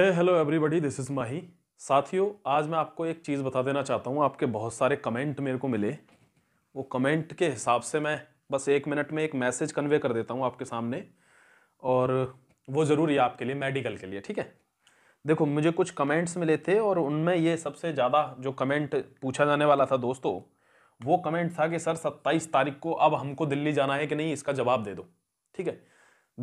है hello everybody this is Mahi साथियों आज मैं आपको एक चीज़ बता देना चाहता हूँ आपके बहुत सारे कमेंट मेरे को मिले वो कमेंट के हिसाब से मैं बस एक मिनट में एक मैसेज कन्वे कर देता हूँ आपके सामने और वो ज़रूरी है आपके लिए मेडिकल के लिए ठीक है देखो मुझे कुछ कमेंट्स मिले थे और उनमें ये सबसे ज़्यादा जो कमेंट पूछा जाने वाला था दोस्तों वो कमेंट था कि सर सत्ताईस तारीख को अब हमको दिल्ली जाना है कि नहीं इसका जवाब दे दो ठीक है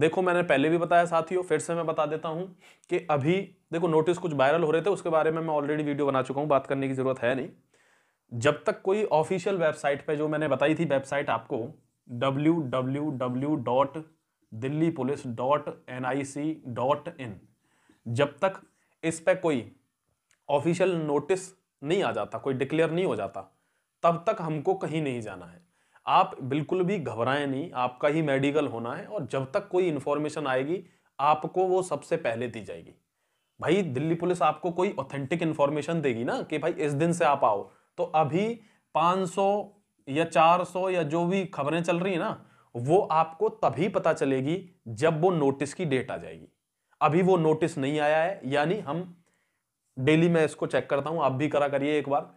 देखो मैंने पहले भी बताया साथियों फिर से मैं बता देता हूँ कि अभी देखो नोटिस कुछ वायरल हो रहे थे उसके बारे में मैं ऑलरेडी वीडियो बना चुका हूँ बात करने की ज़रूरत है नहीं जब तक कोई ऑफिशियल वेबसाइट पे जो मैंने बताई थी वेबसाइट आपको W W W dot Delhi police dot N I C dot in जब तक इस पर कोई ऑफिशियल नोटिस नहीं आ जाता कोई डिक्लेयर नहीं हो जाता तब तक हमको कहीं नहीं जाना है आप बिल्कुल भी घबराएं नहीं आपका ही मेडिकल होना है और जब तक कोई इन्फॉर्मेशन आएगी आपको वो सबसे पहले दी जाएगी भाई दिल्ली पुलिस आपको कोई ऑथेंटिक इन्फॉर्मेशन देगी ना कि भाई इस दिन से आप आओ तो अभी 500 या 400 या जो भी खबरें चल रही है ना वो आपको तभी पता चलेगी जब वो नोटिस की डेट आ जाएगी अभी वो नोटिस नहीं आया है यानी हम डेली मैं इसको चेक करता हूं आप भी करा करिए एक बार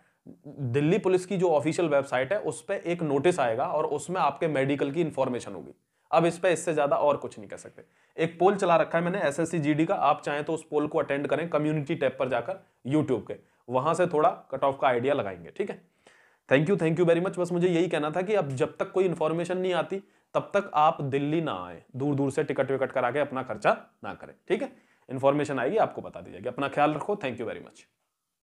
दिल्ली पुलिस की जो ऑफिशियल वेबसाइट है उस पर एक नोटिस आएगा और उसमें आपके मेडिकल की इंफॉर्मेशन होगी अब इस पर इससे ज्यादा और कुछ नहीं कर सकते एक पोल चला रखा है मैंने एस एस का आप चाहें तो उस पोल को अटेंड करें कम्युनिटी टैब पर जाकर यूट्यूब के वहां से थोड़ा कट ऑफ का आइडिया लगाएंगे ठीक है thank you thank you very much बस मुझे यही कहना था कि अब जब तक कोई इन्फॉर्मेशन नहीं आती तब तक आप दिल्ली ना आए दूर दूर से टिकट विकट करा के अपना खर्चा ना करें ठीक है इन्फॉर्मेशन आएगी आपको बता दी जाएगी अपना ख्याल रखो थैंक यू वेरी मच